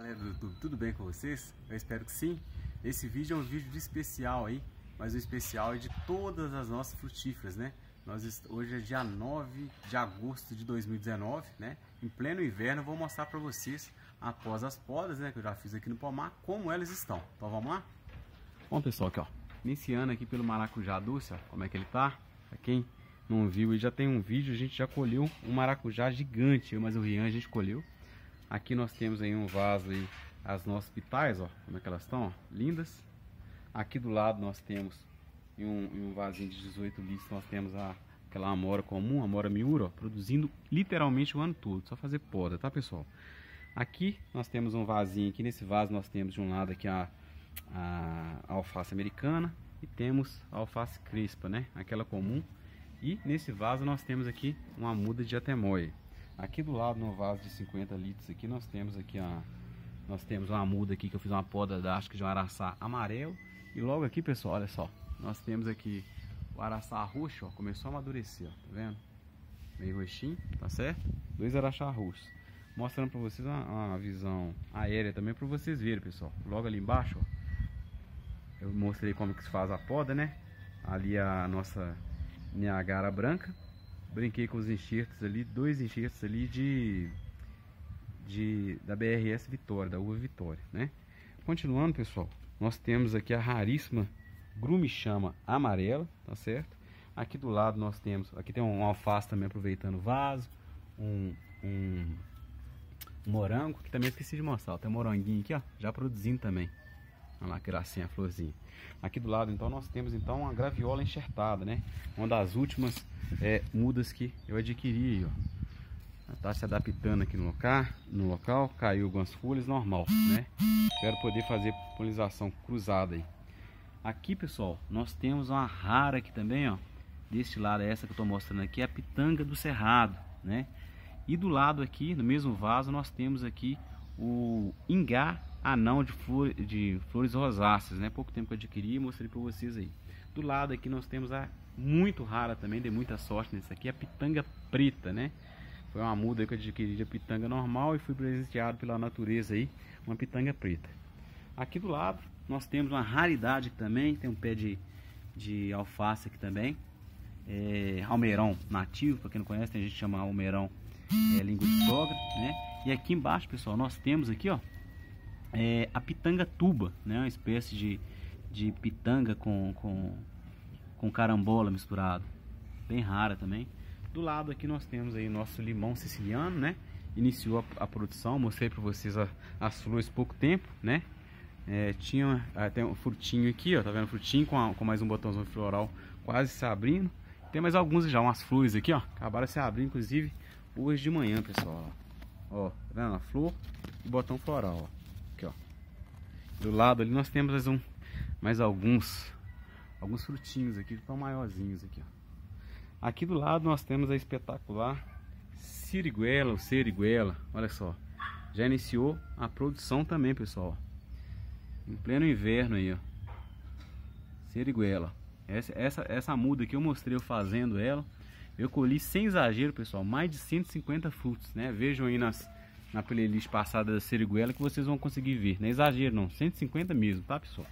Galera do YouTube, tudo bem com vocês? Eu espero que sim. Esse vídeo é um vídeo especial aí, mas o um especial é de todas as nossas frutíferas, né? Nós, hoje é dia 9 de agosto de 2019, né? Em pleno inverno, eu vou mostrar para vocês, após as podas, né? Que eu já fiz aqui no pomar, como elas estão. Então vamos lá? Bom, pessoal, aqui ó, iniciando aqui pelo maracujá doce, ó, como é que ele tá? Pra quem não viu, e já tem um vídeo, a gente já colheu um maracujá gigante, mas o Rian a gente colheu Aqui nós temos aí um vaso aí, as nossas pitais, ó, como é que elas estão, ó, lindas. Aqui do lado nós temos, em um, em um vasinho de 18 litros, nós temos a, aquela amora comum, amora miura, ó, produzindo literalmente o ano todo, só fazer poda, tá pessoal? Aqui nós temos um vasinho, aqui nesse vaso nós temos de um lado aqui a, a alface americana e temos a alface crispa, né? Aquela comum. E nesse vaso nós temos aqui uma muda de atemoia. Aqui do lado, no vaso de 50 litros aqui, nós temos aqui uma, nós temos uma muda aqui que eu fiz uma poda da acho que de um araçá amarelo. E logo aqui, pessoal, olha só, nós temos aqui o araçá roxo, ó, começou a amadurecer, ó, tá vendo? Meio roxinho, tá certo? Dois araçá roxos. Mostrando pra vocês uma, uma visão aérea também pra vocês verem, pessoal. Logo ali embaixo, ó, eu mostrei como que se faz a poda, né? Ali a nossa Niagara branca brinquei com os enxertos ali, dois enxertos ali de, de da BRS Vitória, da Uva Vitória, né? Continuando, pessoal, nós temos aqui a raríssima grume chama amarela, tá certo? Aqui do lado nós temos, aqui tem um alface também aproveitando vaso, um, um morango, que também esqueci de mostrar, ó, tem um moranguinho aqui, ó, já produzindo também, Olha lá que gracinha a florzinha. Aqui do lado, então, nós temos então uma graviola enxertada, né? Uma das últimas é, mudas que eu adquiri, ó. tá se adaptando aqui no local, no local, caiu algumas folhas, normal, né? Quero poder fazer polinização cruzada aí. Aqui, pessoal, nós temos uma rara aqui também, ó. Deste lado, essa que eu tô mostrando aqui, é a pitanga do cerrado, né? E do lado aqui, no mesmo vaso, nós temos aqui o ingá anão de, flor, de flores rosáceas, né? Pouco tempo que eu adquiri, mostrei para vocês aí. Do lado aqui nós temos a muito rara também, dei muita sorte nessa aqui, a pitanga preta, né? Foi uma muda que eu adquiri de pitanga normal e fui presenteado pela natureza aí, uma pitanga preta. Aqui do lado nós temos uma raridade também, tem um pé de, de alface aqui também. É, almeirão nativo, para quem não conhece, tem gente que chama almeirão é, língua de sogra, né? E aqui embaixo, pessoal, nós temos aqui, ó, é, a pitanga tuba, né? Uma espécie de, de pitanga com, com, com carambola misturado. Bem rara também. Do lado aqui nós temos aí nosso limão siciliano, né? Iniciou a, a produção, mostrei para vocês a, as flores pouco tempo, né? É, tinha até ah, um frutinho aqui, ó, tá vendo? Frutinho com, a, com mais um botãozão floral quase se abrindo. Tem mais alguns já, umas flores aqui, ó. Acabaram se abrindo, inclusive, hoje de manhã, pessoal. Ó, tá vendo? A flor e botão floral, ó do lado ali nós temos mais um, mais alguns, alguns frutinhos aqui que estão maiorzinhos aqui, ó. Aqui do lado nós temos a espetacular siriguela ou seriguela, olha só. Já iniciou a produção também, pessoal. Em pleno inverno aí, ó. Seriguela. Essa, essa, essa muda que eu mostrei eu fazendo ela, eu colhi sem exagero, pessoal, mais de 150 frutos, né? Vejam aí nas, na playlist passada da Seriguela que vocês vão conseguir ver. Não é exagero não, 150 mesmo, tá pessoal?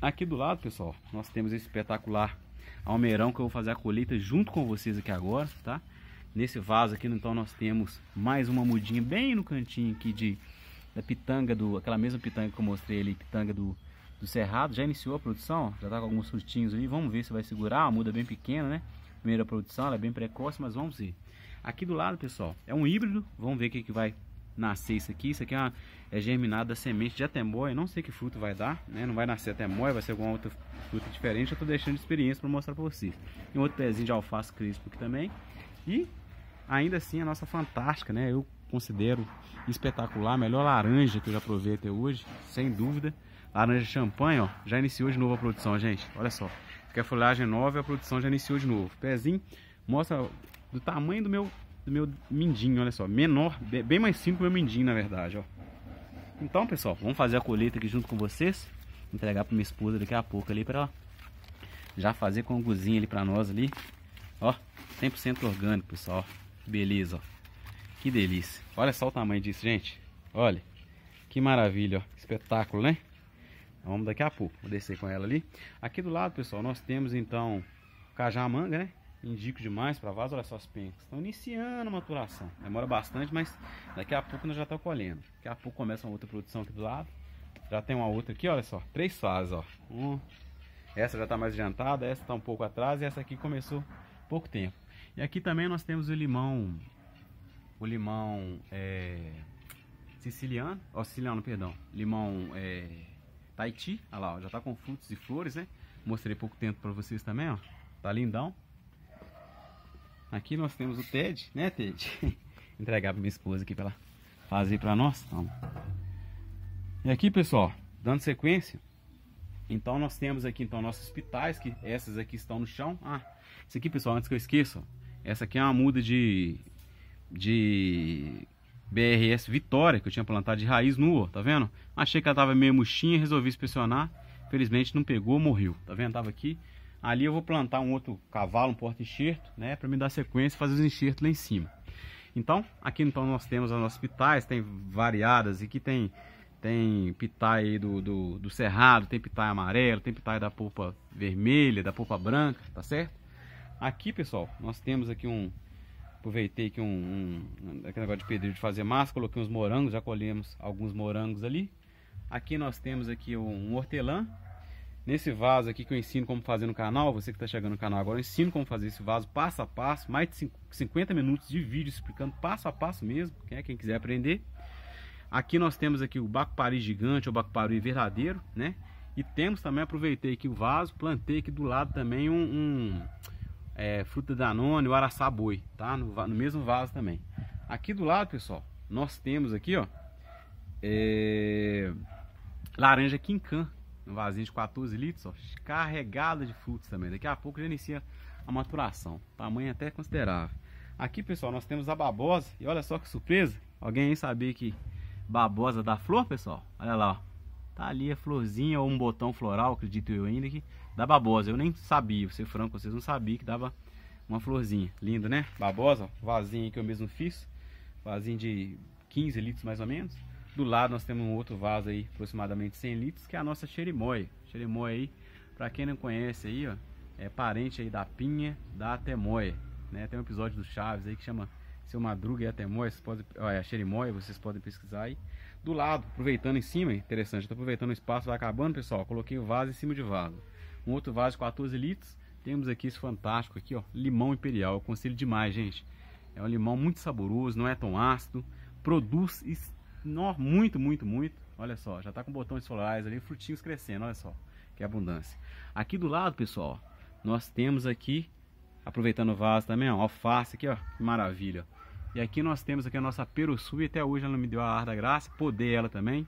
Aqui do lado, pessoal, nós temos esse espetacular almeirão que eu vou fazer a colheita junto com vocês aqui agora, tá? Nesse vaso aqui, então, nós temos mais uma mudinha bem no cantinho aqui de, da pitanga, do, aquela mesma pitanga que eu mostrei ali, pitanga do, do cerrado. Já iniciou a produção, já tá com alguns frutinhos ali, vamos ver se vai segurar, uma muda é bem pequena, né? Primeira produção, ela é bem precoce, mas vamos ver. Aqui do lado, pessoal, é um híbrido. Vamos ver o que, que vai nascer isso aqui. Isso aqui é, uma, é germinado da semente de atemoia. Não sei que fruto vai dar, né? Não vai nascer atemoia, vai ser alguma outra fruta diferente. Eu estou deixando de experiência para mostrar para vocês. Tem outro pezinho de alface crispo aqui também. E ainda assim a nossa fantástica, né? Eu considero espetacular, melhor laranja que eu já provei até hoje, sem dúvida. Laranja champanhe, ó, já iniciou de novo a produção, gente. Olha só, que a é folhagem nova, a produção já iniciou de novo. Pezinho, mostra do tamanho do meu, do meu mindinho, olha só. Menor, bem mais simples o meu mindinho, na verdade, ó. Então, pessoal, vamos fazer a colheita aqui junto com vocês. Entregar para minha esposa daqui a pouco ali para já fazer com o guzinho ali para nós ali. Ó, 100% orgânico, pessoal. Beleza, ó. Que delícia. Olha só o tamanho disso, gente. Olha. Que maravilha, ó. Espetáculo, né? Então, vamos daqui a pouco. Vou descer com ela ali. Aqui do lado, pessoal, nós temos então cajá manga, né? Indico demais para vaso, olha só as pencas. Estão iniciando a maturação. Demora bastante, mas daqui a pouco nós já estamos tá colhendo. Daqui a pouco começa uma outra produção aqui do lado. Já tem uma outra aqui, olha só. Três fases, ó. Um, essa já está mais adiantada, essa está um pouco atrás e essa aqui começou pouco tempo. E aqui também nós temos o limão, o limão é, siciliano, ó, siciliano, perdão, limão é, Tahiti, olha lá, ó, já está com frutos e flores, né? Mostrei pouco tempo para vocês também, ó, tá lindão. Aqui nós temos o Ted, né Ted? Entregar para minha esposa aqui para ela fazer para nós. Então. E aqui pessoal, dando sequência. Então nós temos aqui então nossos hospitais, que essas aqui estão no chão. Ah, isso aqui pessoal, antes que eu esqueça, essa aqui é uma muda de, de BRS Vitória, que eu tinha plantado de raiz nua, tá vendo? Achei que ela tava meio murchinha, resolvi inspecionar. Felizmente não pegou, morreu. Tá vendo? Tava aqui. Ali eu vou plantar um outro cavalo, um porta-enxerto, né? Para me dar sequência e fazer os enxertos lá em cima. Então, aqui então nós temos as nossas pitais, tem variadas, aqui tem tem pitai do, do, do, cerrado, tem pitai amarelo, tem pitai da polpa vermelha, da polpa branca, tá certo? Aqui, pessoal, nós temos aqui um, aproveitei aqui um, um aquele negócio de pedreiro de fazer massa, coloquei uns morangos, já colhemos alguns morangos ali. Aqui nós temos aqui um hortelã, Nesse vaso aqui que eu ensino como fazer no canal, você que está chegando no canal agora, eu ensino como fazer esse vaso passo a passo, mais de 50 minutos de vídeo explicando passo a passo mesmo, quem, é, quem quiser aprender. Aqui nós temos aqui o bacupari gigante, o bacupari verdadeiro, né? E temos também, aproveitei aqui o vaso, plantei aqui do lado também um, um é, fruta danone, o araçaboi, tá? No, no, mesmo vaso também. Aqui do lado, pessoal, nós temos aqui, ó, é, laranja quincã um vasinho de 14 litros, ó, carregado de frutos também. Daqui a pouco já inicia a maturação, tamanho até considerável. Aqui, pessoal, nós temos a babosa, e olha só que surpresa, alguém aí sabia que babosa da flor, pessoal? Olha lá, ó. Tá ali a florzinha ou um botão floral, acredito eu ainda, que dá babosa. Eu nem sabia, vou ser franco, vocês não sabiam que dava uma florzinha. Lindo, né? Babosa, ó, vasinho que eu mesmo fiz. Vasinho de 15 litros mais ou menos. Do lado nós temos um outro vaso aí, aproximadamente 100 litros, que é a nossa xerimóia. Xerimóia aí, para quem não conhece aí, ó, é parente aí da pinha da temoia, né? Tem um episódio do Chaves aí que chama Seu Madruga e a temoia, vocês podem, ó, é a xerimóia, vocês podem pesquisar aí. Do lado, aproveitando em cima, interessante, tô aproveitando o espaço, vai acabando, pessoal, coloquei o vaso em cima de vaso. Um outro vaso de 14 litros, temos aqui esse fantástico aqui, ó, limão imperial, eu aconselho demais, gente. É um limão muito saboroso, não é tão ácido, produz muito, muito, muito. Olha só, já tá com botões solares ali, frutinhos crescendo, olha só. Que abundância. Aqui do lado, pessoal, nós temos aqui, aproveitando o vaso também, ó, alface aqui, ó, que maravilha. E aqui nós temos aqui a nossa peruçu e até hoje ela não me deu a ar da graça, poder ela também.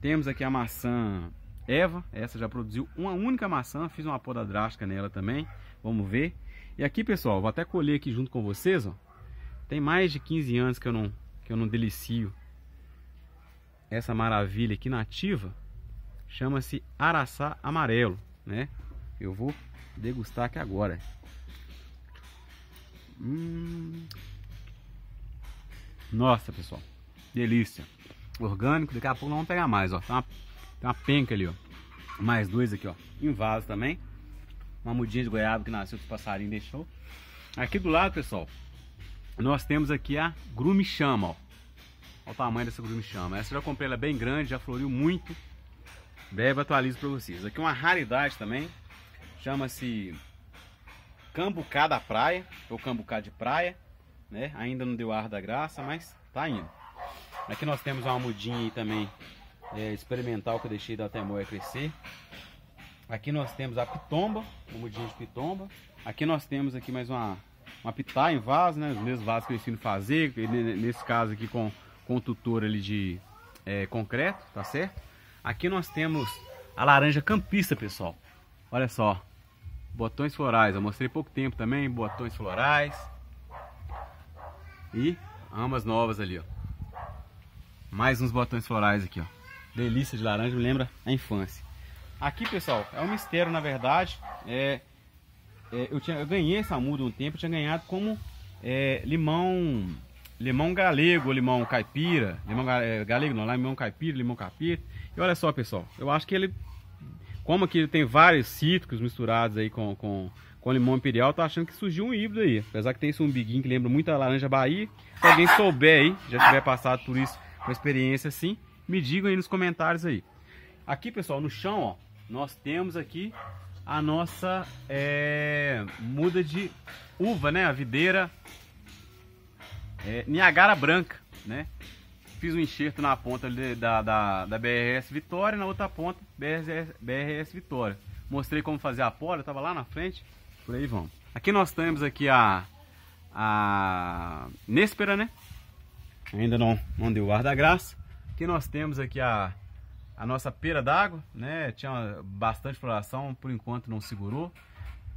Temos aqui a maçã Eva, essa já produziu uma única maçã, fiz uma poda drástica nela também, vamos ver. E aqui, pessoal, vou até colher aqui junto com vocês, ó. Tem mais de 15 anos que eu não, que eu não delicio essa maravilha aqui nativa chama-se araçá amarelo, né? Eu vou degustar aqui agora. Hum. Nossa, pessoal, delícia. Orgânico, daqui a pouco não vamos pegar mais, ó. Tem uma, uma penca ali, ó. Mais dois aqui, ó. Em vaso também. Uma mudinha de goiaba que nasceu dos passarinhos deixou. Aqui do lado, pessoal, nós temos aqui a grume chama, ó. Olha o tamanho dessa grume chama. Essa eu já comprei, ela é bem grande, já floriu muito. Breve atualizo para vocês. Aqui uma raridade também. Chama-se cambucá da praia, ou cambucá de praia. Né? Ainda não deu ar da graça, mas tá indo. Aqui nós temos uma mudinha aí também é, experimental que eu deixei da Temoia crescer. Aqui nós temos a pitomba, uma mudinha de pitomba. Aqui nós temos aqui mais uma, uma pitaia em vaso, né? Os mesmos vasos que eu ensino a fazer, nesse caso aqui com Contutor ali de é, concreto, tá certo? Aqui nós temos a laranja campista, pessoal. Olha só, botões florais. Eu mostrei pouco tempo também, botões florais. E ambas novas ali, ó. Mais uns botões florais aqui, ó. Delícia de laranja, me lembra a infância. Aqui, pessoal, é um mistério, na verdade. É, é eu, tinha, eu ganhei essa muda um tempo, eu tinha ganhado como é, limão limão galego, limão caipira, limão eh, galego não, é limão caipira, limão capita. E olha só, pessoal, eu acho que ele, como aqui tem vários cítricos misturados aí com, com, com limão imperial, tô achando que surgiu um híbrido aí. Apesar que tem esse umbiguinho que lembra muito a laranja Bahia. Se alguém souber aí, já tiver passado por isso, uma experiência assim, me digam aí nos comentários aí. Aqui, pessoal, no chão, ó, nós temos aqui a nossa é, muda de uva, né? A videira é, Niagara Branca, né? Fiz um enxerto na ponta ali da, da, da, BRS Vitória, na outra ponta BRS, BRS Vitória. Mostrei como fazer a poda, tava lá na frente. Falei, vamos. Aqui nós temos aqui a, a Néspera, né? Ainda não, não deu ar da graça. Aqui nós temos aqui a, a nossa pera d'água, né? Tinha bastante floração, por enquanto não segurou.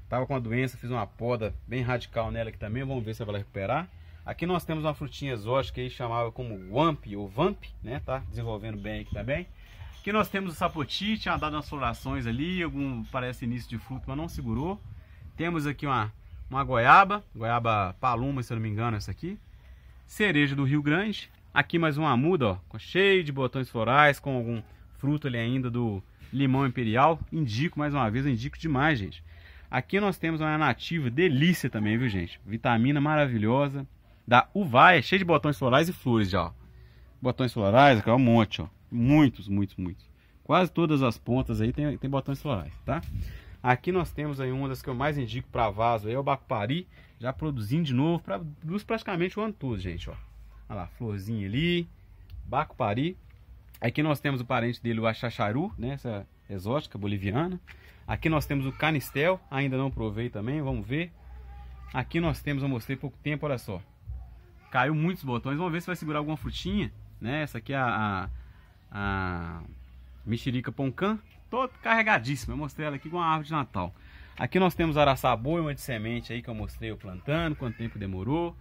Tava com a doença, fiz uma poda bem radical nela aqui também, vamos ver se ela vai recuperar. Aqui nós temos uma frutinha exótica aí, chamada como Wamp ou Vamp, né? Tá desenvolvendo bem aqui também. Aqui nós temos o sapoti, tinha dado umas florações ali, algum parece início de fruto, mas não segurou. Temos aqui uma, uma goiaba, goiaba paluma, se eu não me engano, essa aqui. Cereja do Rio Grande. Aqui mais uma muda, ó, cheio de botões florais, com algum fruto ali ainda do limão imperial. Indico, mais uma vez, indico demais, gente. Aqui nós temos uma nativa, delícia também, viu, gente? Vitamina maravilhosa da Uvaia, é cheio de botões florais e flores já, ó. Botões florais, aqui, é um monte, ó. Muitos, muitos, muitos. Quase todas as pontas aí tem, tem botões florais, tá? Aqui nós temos aí uma das que eu mais indico para vaso aí, é o Bacupari, já produzindo de novo, pra, luz praticamente o ano todo, gente, ó. Olha lá, florzinha ali, Bacupari. Aqui nós temos o parente dele, o Achacharu, né, essa exótica boliviana. Aqui nós temos o Canistel, ainda não provei também, vamos ver. Aqui nós temos, eu mostrei pouco tempo, olha só. Caiu muitos botões. Vamos ver se vai segurar alguma frutinha, né? Essa aqui é a, a, a mexerica poncã. Todo carregadíssima. Eu mostrei ela aqui com a árvore de Natal. Aqui nós temos araçaboi, uma de semente aí que eu mostrei eu plantando, quanto tempo demorou.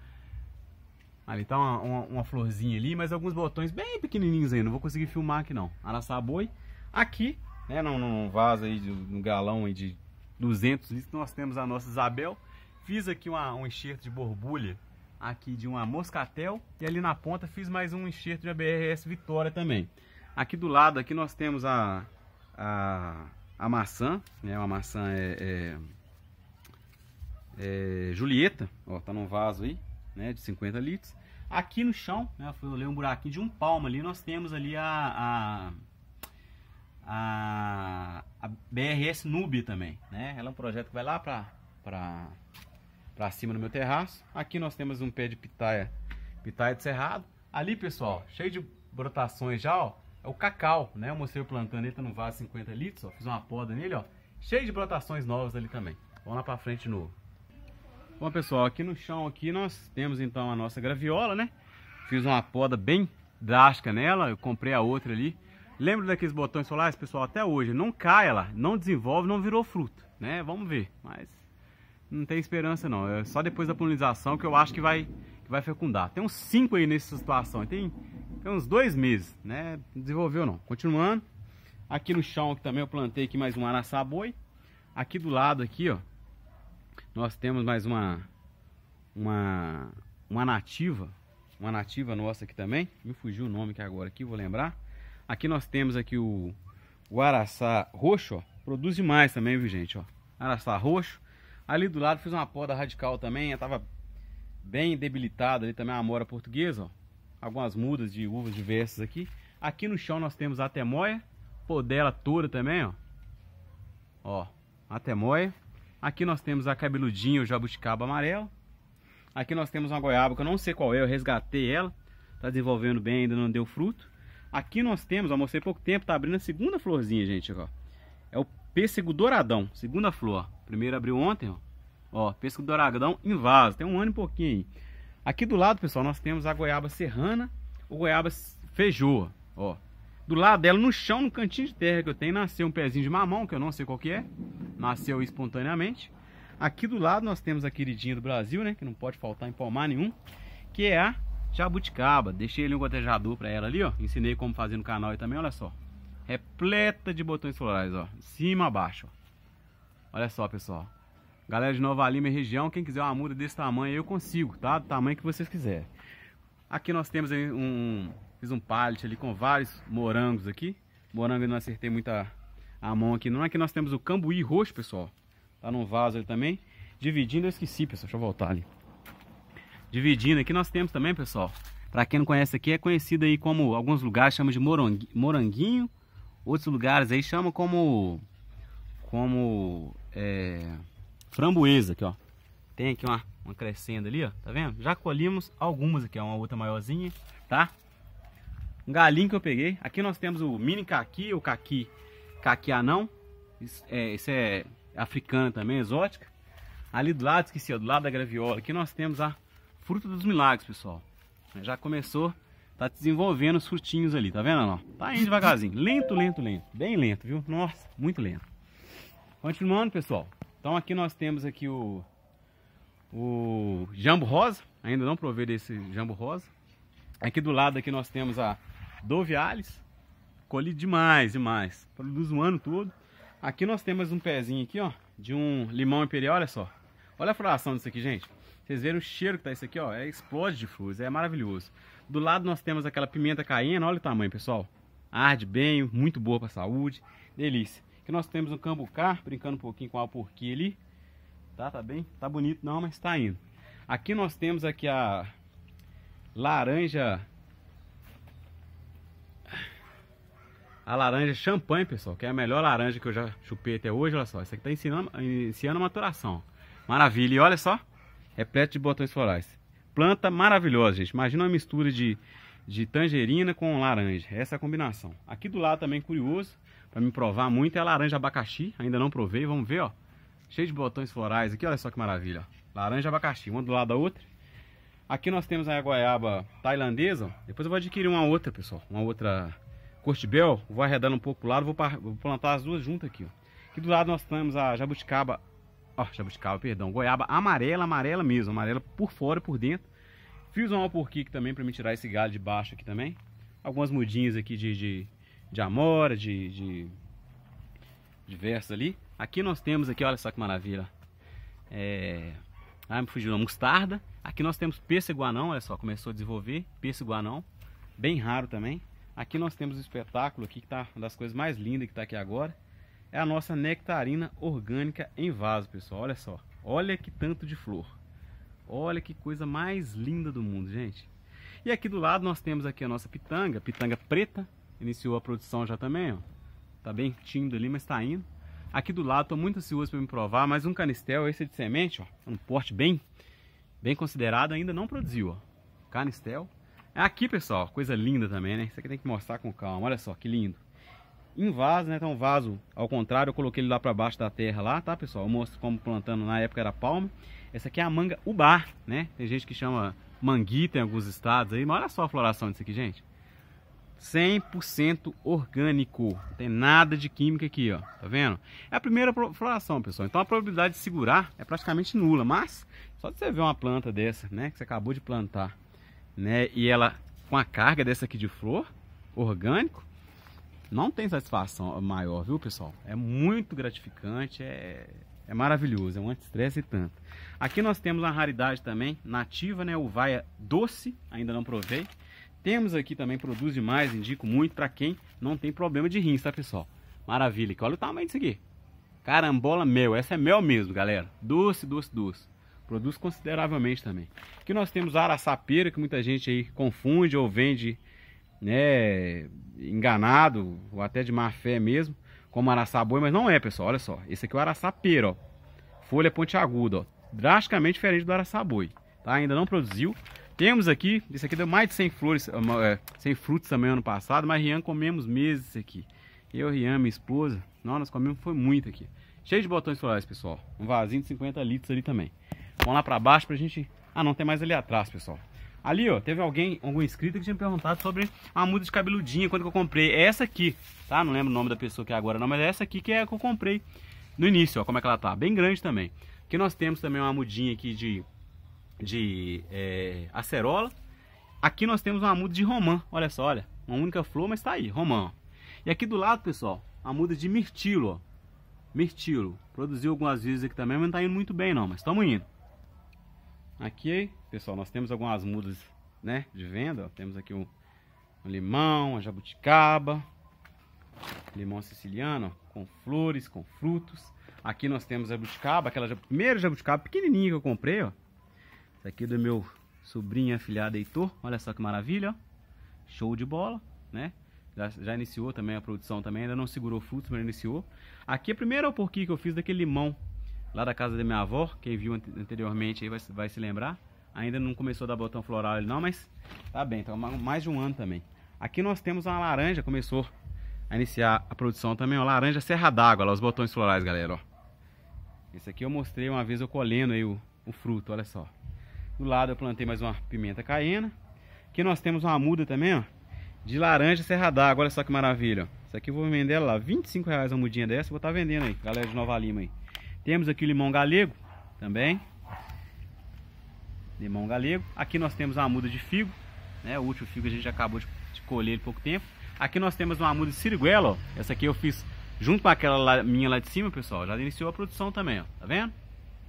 Ali tá uma, uma, uma, florzinha ali, mas alguns botões bem pequenininhos aí, não vou conseguir filmar aqui não. Araçaboi. Aqui, né, num, num vaso aí, de, num galão aí de 200 litros, nós temos a nossa Isabel. Fiz aqui uma, um enxerto de borbulha aqui de uma moscatel e ali na ponta fiz mais um enxerto de ABRS Vitória também. Aqui do lado aqui nós temos a, a, a maçã, né? uma maçã é, é, é Julieta, ó, tá num vaso aí, né, de 50 litros. Aqui no chão, né, eu olhei um buraquinho de um palmo ali, nós temos ali a, a, a, a BRS Nube também, né? Ela é um projeto que vai lá para para cima no meu terraço. Aqui nós temos um pé de pitaia, pitaia de cerrado. Ali, pessoal, cheio de brotações já, ó, é o cacau, né? Eu mostrei plantando ele, tá no vaso 50 litros, ó, fiz uma poda nele, ó, cheio de brotações novas ali também. Vamos lá para frente novo. Bom, pessoal, aqui no chão aqui nós temos então a nossa graviola, né? Fiz uma poda bem drástica nela, eu comprei a outra ali. Lembra daqueles botões solares, pessoal? Até hoje, não cai ela, não desenvolve, não virou fruto, né? Vamos ver, mas não tem esperança não. É só depois da polinização que eu acho que vai, que vai fecundar. Tem uns 5 aí nessa situação. Tem, tem uns dois meses, né? Não desenvolveu não. Continuando. Aqui no chão aqui também eu plantei aqui mais um araçaboi. Aqui do lado aqui, ó. Nós temos mais uma... Uma... Uma nativa. Uma nativa nossa aqui também. Me fugiu o nome que é agora aqui, vou lembrar. Aqui nós temos aqui o... O araçá roxo, ó. Produz demais também, viu, gente, ó. Araçá roxo. Ali do lado fiz uma poda radical também, eu tava bem debilitada ali também a amora portuguesa, ó. Algumas mudas de uvas diversas aqui. Aqui no chão nós temos a temoia, podela toda também, ó. Ó, a temoia. Aqui nós temos a cabeludinha, o jabuticaba amarelo. Aqui nós temos uma goiaba que eu não sei qual é, eu resgatei ela. Tá desenvolvendo bem, ainda não deu fruto. Aqui nós temos, ó, mostrei pouco tempo, tá abrindo a segunda florzinha, gente, ó. É o pêssego douradão, segunda flor, ó. Primeiro abriu ontem, ó. Ó, pesco do em vaso. Tem um ano e pouquinho. Aqui do lado, pessoal, nós temos a goiaba serrana ou goiaba feijoa, ó. Do lado dela, no chão, no cantinho de terra que eu tenho, nasceu um pezinho de mamão, que eu não sei qual que é. Nasceu espontaneamente. Aqui do lado nós temos a queridinha do Brasil, né? Que não pode faltar em palmar nenhum. Que é a jabuticaba. Deixei ali um gotejador para ela ali, ó. Ensinei como fazer no canal aí também, olha só. Repleta de botões florais, ó. Cima abaixo, ó. Olha só, pessoal. Galera de Nova Lima e região, quem quiser uma muda desse tamanho, eu consigo, tá? Do tamanho que vocês quiserem. Aqui nós temos um... Fiz um pallet ali com vários morangos aqui. Morango eu não acertei muita a mão aqui não. Aqui nós temos o cambuí roxo, pessoal. Tá num vaso ali também. Dividindo, eu esqueci, pessoal. Deixa eu voltar ali. Dividindo aqui nós temos também, pessoal. Pra quem não conhece aqui, é conhecido aí como... Alguns lugares chamam de moranguinho. Outros lugares aí chamam como... Como é, framboesa aqui, ó. Tem aqui uma, uma crescendo ali, ó. Tá vendo? Já colhemos algumas aqui, ó. Uma outra maiorzinha, tá? Um galinho que eu peguei. Aqui nós temos o mini caqui, o caqui, caqui anão. esse é, africano é também, exótica. Ali do lado, esqueci, ó, do lado da graviola, aqui nós temos a fruta dos milagres, pessoal. Já começou, tá desenvolvendo os frutinhos ali, tá vendo? Ó? Tá indo devagarzinho, lento, lento, lento. Bem lento, viu? Nossa, muito lento. Continuando, pessoal. Então aqui nós temos aqui o, o jambo rosa. Ainda não provei desse jambo rosa. Aqui do lado aqui nós temos a dovialis. Colhi demais, demais. Produz um ano todo. Aqui nós temos um pezinho aqui, ó. De um limão imperial, olha só. Olha a floração disso aqui, gente. Vocês viram o cheiro que tá isso aqui, ó. É explode de flores, é maravilhoso. Do lado nós temos aquela pimenta caiena, né? olha o tamanho, pessoal. Arde bem, muito boa pra saúde. Delícia. Aqui nós temos um cambucar, brincando um pouquinho com a porquê ali. Tá, tá bem? Tá bonito não, mas tá indo. Aqui nós temos aqui a laranja... A laranja champanhe, pessoal, que é a melhor laranja que eu já chupei até hoje, olha só. Essa aqui tá ensinando, iniciando a maturação. Maravilha, e olha só, repleto de botões florais. Planta maravilhosa, gente. Imagina uma mistura de, de tangerina com laranja, essa é a combinação. Aqui do lado também, curioso, para me provar muito é a laranja abacaxi, ainda não provei, vamos ver, ó. Cheio de botões florais aqui, olha só que maravilha. Ó. Laranja abacaxi, uma do lado da outra. Aqui nós temos a goiaba tailandesa, depois eu vou adquirir uma outra, pessoal, uma outra cortibel, vou arredando um pouco pro lado, vou, vou plantar as duas juntas aqui, ó. Aqui do lado nós temos a jabuticaba, ó, jabuticaba, perdão, goiaba amarela, amarela mesmo, amarela por fora e por dentro. Fiz um alporqui aqui também para me tirar esse galho de baixo aqui também. Algumas mudinhas aqui de, de de amora, de, de, ali. Aqui nós temos aqui, olha só que maravilha. É, ah, me fugiu, mostarda. Aqui nós temos pêssego anão, olha só, começou a desenvolver pêssego anão, bem raro também. Aqui nós temos o espetáculo aqui que tá uma das coisas mais lindas que está aqui agora. É a nossa nectarina orgânica em vaso, pessoal. Olha só. Olha que tanto de flor. Olha que coisa mais linda do mundo, gente. E aqui do lado nós temos aqui a nossa pitanga, pitanga preta, Iniciou a produção já também, ó. Tá bem tímido ali, mas tá indo. Aqui do lado, tô muito ansioso para me provar, mas um canistel esse é de semente, ó, um porte bem bem considerado, ainda não produziu, ó. Canistel. É aqui, pessoal, coisa linda também, né? Isso aqui tem que mostrar com calma, olha só que lindo. Em vaso, né? Então, vaso, ao contrário, eu coloquei ele lá para baixo da terra lá, tá, pessoal? Eu mostro como plantando, na época era palma. Essa aqui é a manga ubá, né? Tem gente que chama manguita em alguns estados aí, mas olha só a floração disso aqui, gente. 100% orgânico. Não tem nada de química aqui, ó. Tá vendo? É a primeira floração, pessoal. Então a probabilidade de segurar é praticamente nula. Mas só de você ver uma planta dessa, né? Que você acabou de plantar, né? E ela com a carga dessa aqui de flor, orgânico, não tem satisfação maior, viu, pessoal? É muito gratificante, é, é maravilhoso, é um anti e tanto. Aqui nós temos uma raridade também, nativa, né? Uvaia doce, ainda não provei. Temos aqui também, produz demais, indico muito para quem não tem problema de rins, tá pessoal? Maravilha, que olha o tamanho disso aqui. Carambola mel, essa é mel mesmo, galera. Doce, doce, doce. Produz consideravelmente também. Aqui nós temos a araçapeira, que muita gente aí confunde ou vende né, enganado, ou até de má fé mesmo, como araçaboi mas não é, pessoal. Olha só, esse aqui é o araçapeira ó. Folha pontiaguda, ó. Drasticamente diferente do araçaboi tá? Ainda não produziu, temos aqui, isso aqui deu mais de 100 flores, 100 é, é, frutos também ano passado, mas Rian comemos meses isso aqui. Eu, Rian, minha esposa, nós comemos foi muito aqui. Cheio de botões florais, pessoal. Um vasinho de 50 litros ali também. Vamos lá pra baixo pra gente... Ah, não, tem mais ali atrás, pessoal. Ali, ó, teve alguém, algum inscrito que tinha me perguntado sobre a muda de cabeludinha quando eu comprei. É essa aqui, tá? Não lembro o nome da pessoa que é agora não, mas é essa aqui que é que eu comprei no início, ó, como é que ela tá. Bem grande também. Aqui nós temos também uma mudinha aqui de de é, acerola. Aqui nós temos uma muda de romã, olha só, olha. Uma única flor, mas tá aí, romã. E aqui do lado, pessoal, a muda de mirtilo, ó. Mirtilo. Produziu algumas vezes aqui também, mas não tá indo muito bem não, mas estamos indo. Aqui, pessoal, nós temos algumas mudas, né, de venda. Ó. Temos aqui um, um limão, a jabuticaba, limão siciliano, ó, com flores, com frutos. Aqui nós temos a jabuticaba, aquela primeira jabuticaba pequenininha que eu comprei, ó. Esse aqui é do meu sobrinho afilhado Heitor. Olha só que maravilha, ó. Show de bola, né? Já, já, iniciou também a produção também, ainda não segurou frutos, mas iniciou. Aqui é a primeira porquê que eu fiz daquele limão lá da casa da minha avó, quem viu anteriormente aí vai, vai se lembrar. Ainda não começou a dar botão floral ele não, mas tá bem, tá mais de um ano também. Aqui nós temos uma laranja, começou a iniciar a produção também, Uma laranja serra d'água, os botões florais, galera, ó. Esse aqui eu mostrei uma vez eu colhendo aí o, o fruto, olha só. Do lado eu plantei mais uma pimenta caína. Aqui nós temos uma muda também, ó. De laranja serradá. Olha só que maravilha, ó. Isso aqui eu vou vender lá. 25 reais a mudinha dessa. Vou estar tá vendendo aí, galera de Nova Lima aí. Temos aqui o limão galego também. Limão galego. Aqui nós temos uma muda de figo. Né? O último figo a gente acabou de, de colher ele pouco tempo. Aqui nós temos uma muda de siriguela, ó. Essa aqui eu fiz junto com aquela lá, minha lá de cima, pessoal. Já iniciou a produção também, ó. Tá vendo?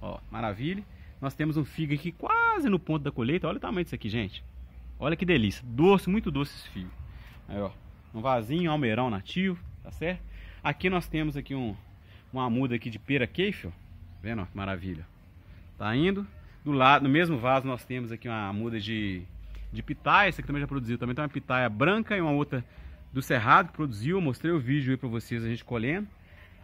Ó, maravilha. Nós temos um figo aqui quase no ponto da colheita. Olha o tamanho disso aqui, gente. Olha que delícia. Doce, muito doce esse figo. Aí, ó. Um vasinho, um almeirão nativo, tá certo? Aqui nós temos aqui um, uma muda aqui de pera queijo. Vendo, ó, que maravilha. Tá indo. Do lado, no mesmo vaso nós temos aqui uma muda de, de pitaia. Essa aqui também já produziu. Também tem uma pitaia branca e uma outra do Cerrado que produziu. Eu mostrei o vídeo aí pra vocês, a gente colhendo.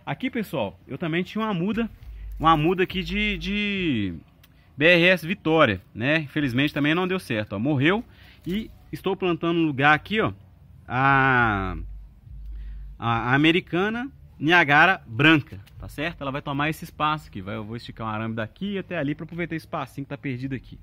Aqui, pessoal, eu também tinha uma muda, uma muda aqui de, de BRS Vitória, né? Infelizmente também não deu certo, ó, morreu e estou plantando um lugar aqui, ó, a, a americana Niagara branca, tá certo? Ela vai tomar esse espaço aqui, vai, eu vou esticar um arame daqui até ali para aproveitar esse espacinho que tá perdido aqui.